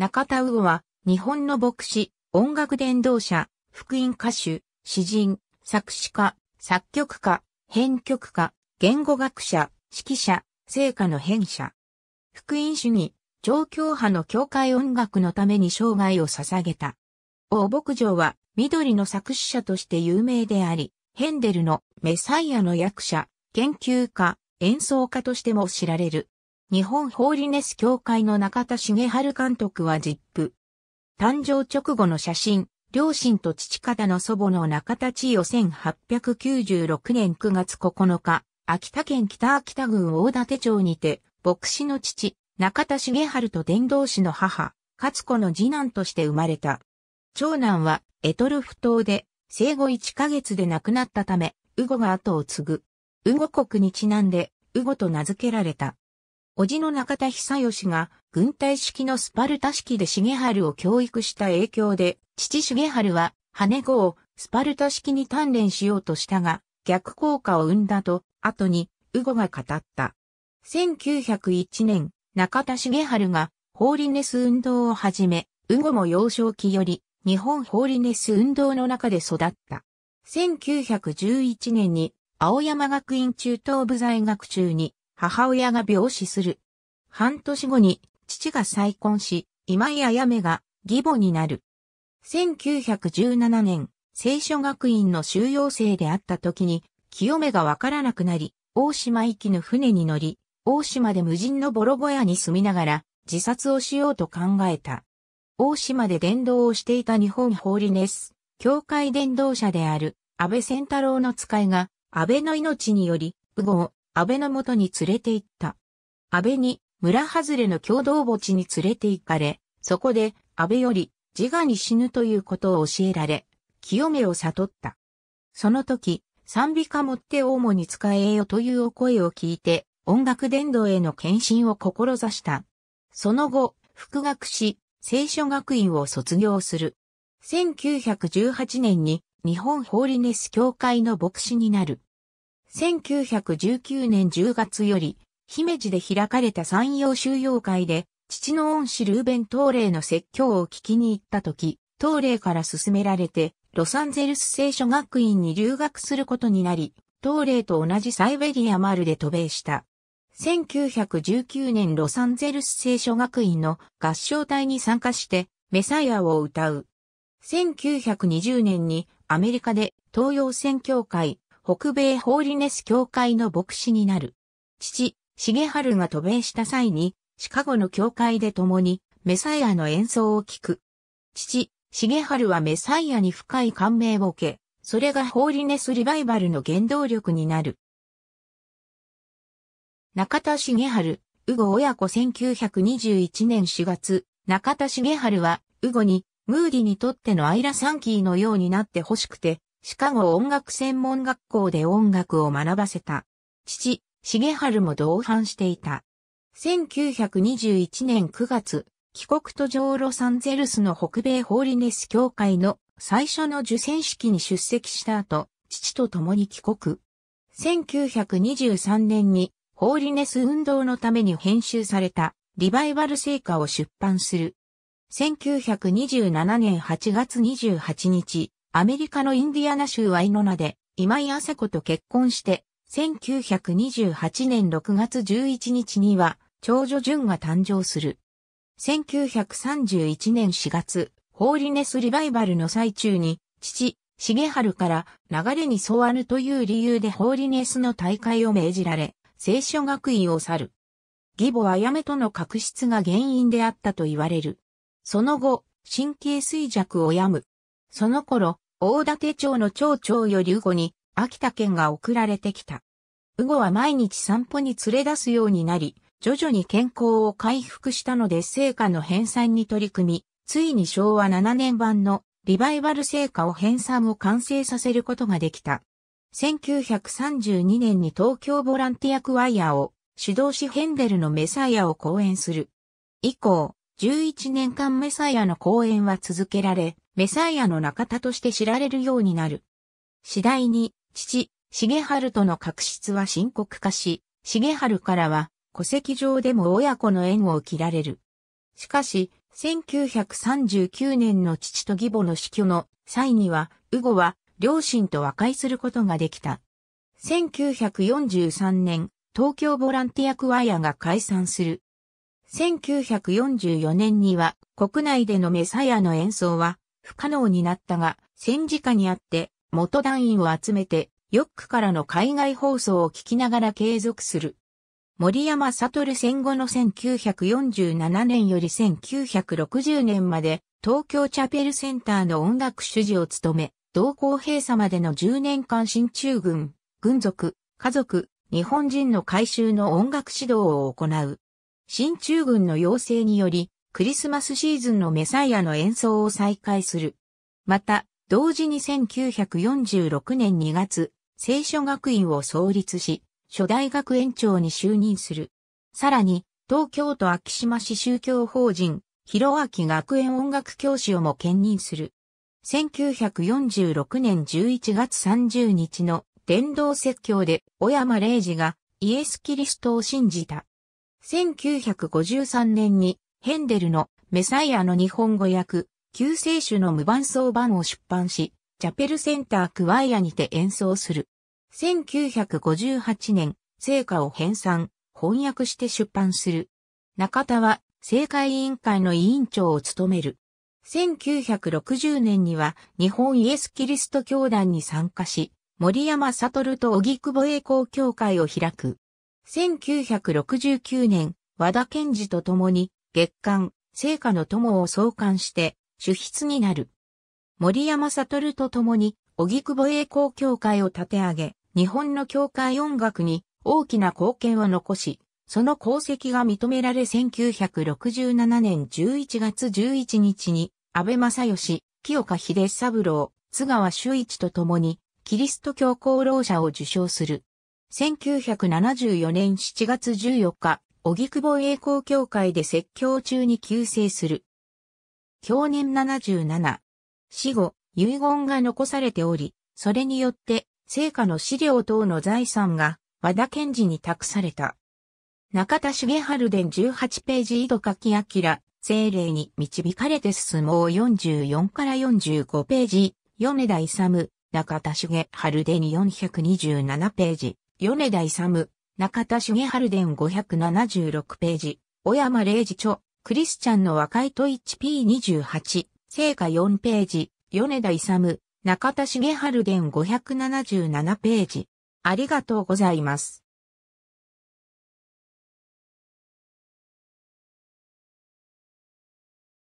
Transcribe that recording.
中田魚は、日本の牧師、音楽伝道者、福音歌手、詩人、作詞家、作曲家、編曲家、言語学者、指揮者、聖歌の編者。福音主義、状教派の教会音楽のために生涯を捧げた。王牧場は、緑の作詞者として有名であり、ヘンデルのメサイアの役者、研究家、演奏家としても知られる。日本ホーリネス協会の中田茂春監督はジップ。誕生直後の写真、両親と父方の祖母の中田千代1896年9月9日、秋田県北秋田郡大館町にて、牧師の父、中田茂春と伝道師の母、勝子の次男として生まれた。長男は、エトルフ島で、生後1ヶ月で亡くなったため、ウゴが後を継ぐ。ウゴ国にちなんで、ウゴと名付けられた。叔父の中田久義が軍隊式のスパルタ式で重春を教育した影響で、父重春は羽子をスパルタ式に鍛錬しようとしたが、逆効果を生んだと、後に、ウゴが語った。1901年、中田重春が、ホーリネス運動を始め、ウゴも幼少期より、日本ホーリネス運動の中で育った。1911年に、青山学院中等部在学中に、母親が病死する。半年後に父が再婚し、今井あやめが義母になる。1917年、聖書学院の修養生であった時に、清めがわからなくなり、大島行きの船に乗り、大島で無人のボロ小屋に住みながら、自殺をしようと考えた。大島で伝道をしていた日本ホーリネス、教会伝道者である安倍仙太郎の使いが、安倍の命により、安倍のもとに連れて行った。安倍に村外れの共同墓地に連れて行かれ、そこで安倍より自我に死ぬということを教えられ、清めを悟った。その時、賛美歌もって主に使えよというお声を聞いて、音楽伝道への献身を志した。その後、復学し、聖書学院を卒業する。1918年に日本ホーリネス教会の牧師になる。1919年10月より、姫路で開かれた山陽収容会で、父の恩師ルーベン・トーレイの説教を聞きに行った時、トーレイから勧められて、ロサンゼルス聖書学院に留学することになり、トーレイと同じサイベリア丸で渡米した。1919年ロサンゼルス聖書学院の合唱隊に参加して、メサイアを歌う。1920年にアメリカで東洋宣教会北米ホーリネス教会の牧師になる。父、重春が渡米した際に、シカゴの教会で共に、メサイアの演奏を聴く。父、重春はメサイアに深い感銘を受け、それがホーリネスリバイバルの原動力になる。中田重春、ウゴ親子1921年4月、中田重春は、ウゴに、ムーディにとってのアイラ・サンキーのようになってほしくて、シカゴ音楽専門学校で音楽を学ばせた。父、重春も同伴していた。1921年9月、帰国途上ロサンゼルスの北米ホーリネス協会の最初の受選式に出席した後、父と共に帰国。1923年にホーリネス運動のために編集されたリバイバル成果を出版する。1927年8月28日、アメリカのインディアナ州ワイノナで、今井麻子と結婚して、1928年6月11日には、長女純が誕生する。1931年4月、ホーリネスリバイバルの最中に、父、重春から流れに沿わぬという理由でホーリネスの大会を命じられ、聖書学位を去る。義母あやめとの確執が原因であったと言われる。その後、神経衰弱を病む。その頃、大館町の町長よりう後に秋田県が送られてきた。うごは毎日散歩に連れ出すようになり、徐々に健康を回復したので成果の返纂に取り組み、ついに昭和7年版のリバイバル成果を編纂を完成させることができた。1932年に東京ボランティアクワイアを指導しヘンデルのメサイアを講演する。以降、11年間メサイアの講演は続けられ、メサイアの中田として知られるようになる。次第に、父、重春との確執は深刻化し、重春からは、戸籍上でも親子の縁を切られる。しかし、1939年の父と義母の死去の際には、ウゴは両親と和解することができた。1943年、東京ボランティアクワイアが解散する。1944年には国内でのメサイアの演奏は不可能になったが、戦時下にあって、元団員を集めて、ヨックからの海外放送を聞きながら継続する。森山悟戦後の1947年より1960年まで東京チャペルセンターの音楽主事を務め、同行閉鎖までの10年間新中軍、軍属、家族、日本人の改修の音楽指導を行う。新中軍の要請により、クリスマスシーズンのメサイアの演奏を再開する。また、同時に1946年2月、聖書学院を創立し、初代学園長に就任する。さらに、東京都秋島市宗教法人、広明学園音楽教師をも兼任する。1946年11月30日の伝道説教で小山玲二がイエス・キリストを信じた。1953年にヘンデルのメサイアの日本語訳、救世主の無伴奏版を出版し、チャペルセンタークワイアにて演奏する。1958年、聖歌を編纂、翻訳して出版する。中田は、聖歌委員会の委員長を務める。1960年には、日本イエス・キリスト教団に参加し、森山悟と荻窪栄光協会を開く。1969年、和田健二と共に月刊、聖火の友を創刊して、主筆になる。森山悟と共に、荻窪栄光協会を立て上げ、日本の教会音楽に大きな貢献を残し、その功績が認められ1967年11月11日に、安倍正義、清香秀三郎、津川修一と共に、キリスト教功労者を受賞する。1974年7月14日、荻窪栄光教会で説教中に急世する。去年77。死後、遺言が残されており、それによって、成果の資料等の財産が、和田賢治に託された。中田茂春伝18ページ井戸き明、精霊に導かれて進もう44から45ページ、米田勇、中田茂春伝427ページ、米田勇、中田茂春伝576ページ、小山礼二著、クリスチャンの和解と 1P28、聖火4ページ、米田勇、中田茂春伝577ページ。ありがとうございます。